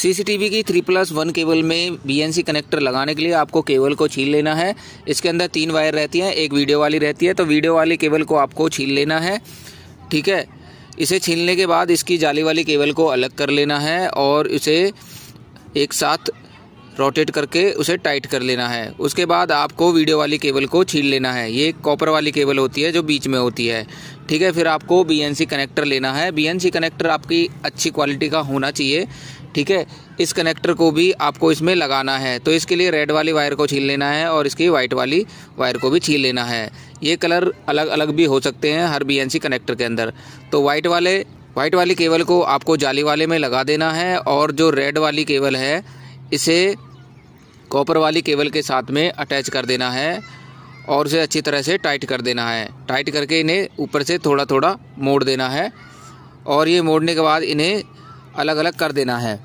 CCTV की three plus one cable में BNC connector लगाने के लिए आपको केबल को छील लेना है इसके अंदर तीन वायर रहती हैं एक वीडियो वाली रहती है तो वीडियो वाली केबल को आपको छील लेना है ठीक है इसे छीलने के बाद इसकी जाली वाली केबल को अलग कर लेना है और इसे एक साथ रोटेट करके उसे टाइट कर लेना है उसके बाद आपको वीडियो वाली केबल को छील लेना है ये कॉपर वाली केबल होती है जो बीच में होती है ठीक है फिर आपको बीएनसी कनेक्टर लेना है बीएनसी कनेक्टर आपकी अच्छी क्वालिटी का होना चाहिए ठीक है इस कनेक्टर को भी आपको इसमें लगाना है तो इसके लिए रेड वाली वायर को छीन लेना है और इसकी वाइट वाली वायर को भी छीन लेना है ये कलर अलग अलग भी हो सकते हैं हर बीएनसी कनेक्टर के अंदर तो वाइट वाले वाइट वाली केबल को आपको जाली वाले में लगा देना है और जो रेड वाली केबल है इसे कॉपर वाली केबल के साथ में अटैच कर देना है और उसे अच्छी तरह से टाइट कर देना है टाइट करके इन्हें ऊपर से थोड़ा थोड़ा मोड़ देना है और ये मोड़ने के बाद इन्हें अलग अलग कर देना है